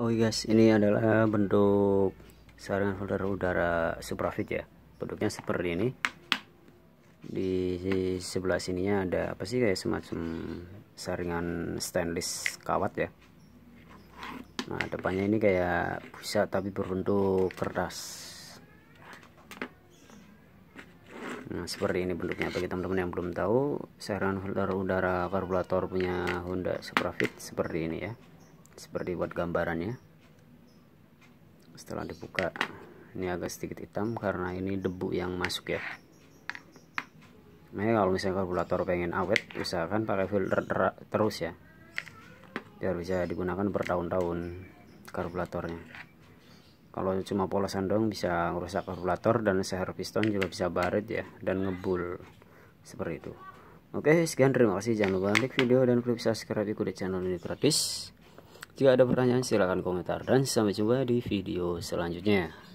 Oke oh, okay iya guys, ini adalah bentuk saringan filter udara Suprafit ya. Bentuknya seperti ini. Di sebelah sininya ada apa sih kayak semacam saringan stainless kawat ya. Nah, depannya ini kayak busa tapi berbentuk kertas. Nah, seperti ini bentuknya bagi teman-teman yang belum tahu, saringan filter udara karburator punya Honda Suprafit seperti ini ya seperti buat gambarannya setelah dibuka ini agak sedikit hitam karena ini debu yang masuk ya nah kalau misalnya kalkulator pengen awet usahakan pakai filter terus ya biar bisa digunakan bertahun-tahun karburatornya kalau cuma polosan dong bisa merusak karburator dan seher piston juga bisa baret ya dan ngebul seperti itu oke sekian terima kasih jangan lupa like video dan klik subscribe ikuti channel ini gratis jika ada pertanyaan silahkan komentar dan sampai jumpa di video selanjutnya.